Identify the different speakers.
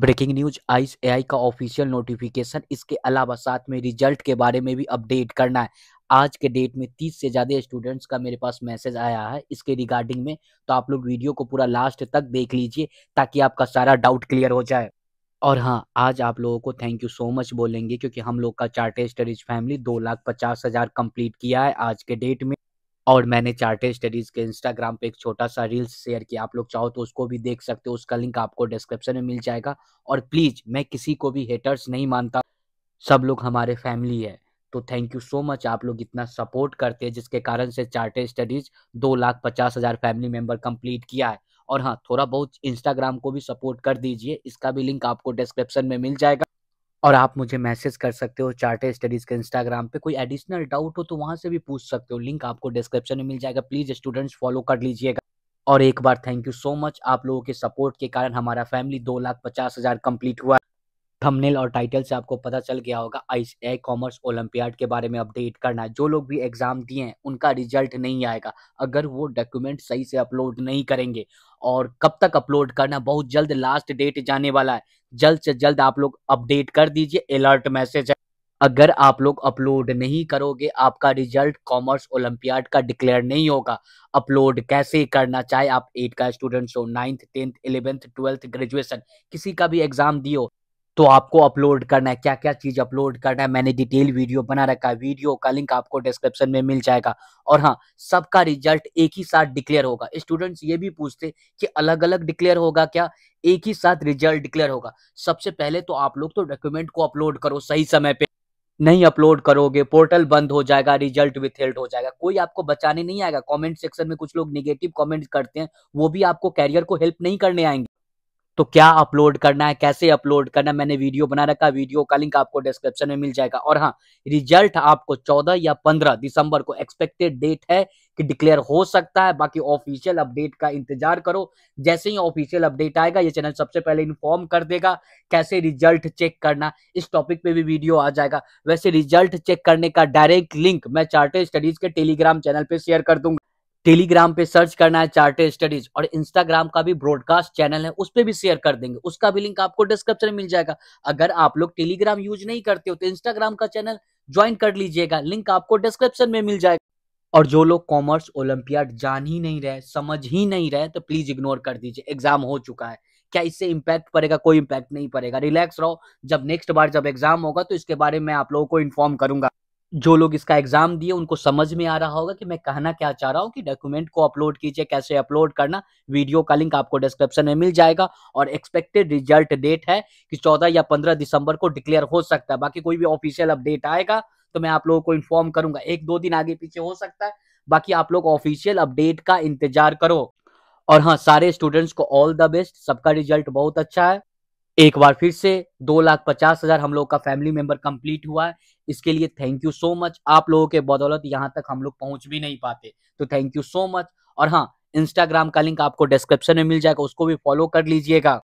Speaker 1: breaking news आईस AI का official notification इसके अलावा साथ में रिजल्ट के बारे में भी अपडेट करना है आज के डेट में तीस से ज़्यादा स्टूडेंट्स का मेरे पास मैसेज आया है इसके रिगार्डिंग में तो आप लोग वीडियो को पूरा लास्ट तक देख लीजिए ताकि आपका सारा डाउट क्लियर हो जाए और हाँ आज आप लोगों को थैंक यू सो मच बोलेंगे क्योंकि हम लोग का चार्टेस्ट स्टडीज फैमिली दो लाख पचास हज़ार कम्प्लीट किया है आज के डेट में और मैंने चार्टेड स्टडीज़ के इंस्टाग्राम पे एक छोटा सा रील्स शेयर किया आप लोग चाहो तो उसको भी देख सकते हो उसका लिंक आपको डिस्क्रिप्शन में मिल जाएगा और प्लीज़ मैं किसी को भी हेटर्स नहीं मानता सब लोग हमारे फैमिली है तो थैंक यू सो मच आप लोग इतना सपोर्ट करते हैं जिसके कारण से चार्टेड स्टडीज़ दो लाख पचास हज़ार फैमिली मेंबर कंप्लीट किया है और हाँ थोड़ा बहुत इंस्टाग्राम को भी सपोर्ट कर दीजिए इसका भी लिंक आपको डिस्क्रिप्शन में मिल जाएगा और आप मुझे मैसेज कर सकते हो चार्टे स्टडीज़ के इंस्टाग्राम पे कोई एडिशनल डाउट हो तो वहाँ से भी पूछ सकते हो लिंक आपको डिस्क्रिप्शन में मिल जाएगा प्लीज़ स्टूडेंट्स फॉलो कर लीजिएगा और एक बार थैंक यू सो मच आप लोगों के सपोर्ट के कारण हमारा फैमिली दो लाख पचास हज़ार कम्प्लीट हुआ थंबनेल और टाइटल से आपको पता चल गया होगा आई कॉमर्स ओलंपियाड के बारे में अपडेट करना जो लोग भी एग्ज़ाम दिए हैं उनका रिजल्ट नहीं आएगा अगर वो डॉक्यूमेंट सही से अपलोड नहीं करेंगे और कब तक अपलोड करना बहुत जल्द लास्ट डेट जाने वाला है जल्द से जल्द आप लोग अपडेट कर दीजिए अलर्ट मैसेज है अगर आप लोग अपलोड नहीं करोगे आपका रिजल्ट कॉमर्स ओलंपियाड का डिक्लेयर नहीं होगा अपलोड कैसे करना चाहे आप एट का स्टूडेंट्स हो ninth tenth eleventh twelfth graduation किसी का भी एग्जाम दियो तो आपको अपलोड करना है क्या क्या चीज़ अपलोड करना है मैंने डिटेल वीडियो बना रखा है वीडियो का लिंक आपको डिस्क्रिप्शन में मिल जाएगा और हाँ सबका रिजल्ट एक ही साथ डिक्लेयर होगा स्टूडेंट्स ये भी पूछते कि अलग अलग डिक्लेयर होगा क्या एक ही साथ रिजल्ट डिक्लेयर होगा सबसे पहले तो आप लोग तो डॉक्यूमेंट को अपलोड करो सही समय पर नहीं अपलोड करोगे पोर्टल बंद हो जाएगा रिजल्ट विथहेल्ड हो जाएगा कोई आपको बचाने नहीं आएगा कमेंट सेक्शन में कुछ लोग निगेटिव कमेंट करते हैं वो भी आपको कैरियर को हेल्प नहीं करने आएंगे तो क्या अपलोड करना है कैसे अपलोड करना है मैंने वीडियो बना रखा वीडियो का लिंक आपको डिस्क्रिप्शन में मिल जाएगा और हाँ रिजल्ट आपको 14 या 15 दिसंबर को एक्सपेक्टेड डेट है कि डिक्लेयर हो सकता है बाकी ऑफिशियल अपडेट का इंतजार करो जैसे ही ऑफिशियल अपडेट आएगा ये चैनल सबसे पहले इन्फॉर्म कर देगा कैसे रिजल्ट चेक करना इस टॉपिक पे भी वीडियो आ जाएगा वैसे रिजल्ट चेक करने का डायरेक्ट लिंक मैं चार्टेड स्टडीज के टेलीग्राम चैनल पर शेयर कर दूंगा टेलीग्राम पे सर्च करना है चार्टर स्टडीज और इंस्टाग्राम का भी ब्रॉडकास्ट चैनल है उस पर भी शेयर कर देंगे उसका भी लिंक आपको डिस्क्रिप्शन में मिल जाएगा अगर आप लोग टेलीग्राम यूज नहीं करते हो तो इंस्टाग्राम का चैनल ज्वाइन कर लीजिएगा लिंक आपको डिस्क्रिप्शन में मिल जाएगा और जो लोग कॉमर्स ओलंपियाड जान ही नहीं रहे समझ ही नहीं रहे तो प्लीज इग्नोर कर दीजिए एग्जाम हो चुका है क्या इससे इम्पैक्ट पड़ेगा कोई इम्पैक्ट नहीं पड़ेगा रिलैक्स रहो जब नेक्स्ट बार जब एग्जाम होगा तो इसके बारे में आप लोगों को इन्फॉर्म करूंगा जो लोग इसका एग्जाम दिए उनको समझ में आ रहा होगा कि मैं कहना क्या चाह रहा हूँ कि डॉक्यूमेंट को अपलोड कीजिए कैसे अपलोड करना वीडियो का लिंक आपको डिस्क्रिप्शन में मिल जाएगा और एक्सपेक्टेड रिजल्ट डेट है कि चौदह या पंद्रह दिसंबर को डिक्लेयर हो सकता है बाकी कोई भी ऑफिशियल अपडेट आएगा तो मैं आप लोगों को इन्फॉर्म करूंगा एक दो दिन आगे पीछे हो सकता है बाकी आप लोग ऑफिशियल अपडेट का इंतजार करो और हाँ सारे स्टूडेंट्स को ऑल द बेस्ट सबका रिजल्ट बहुत अच्छा है एक बार फिर से दो लाख पचास हजार हम लोग का फैमिली मेंबर कंप्लीट हुआ है इसके लिए थैंक यू सो मच आप लोगों के बदौलत यहाँ तक हम लोग पहुंच भी नहीं पाते तो थैंक यू सो मच और हाँ इंस्टाग्राम का लिंक आपको डिस्क्रिप्शन में मिल जाएगा उसको भी फॉलो कर लीजिएगा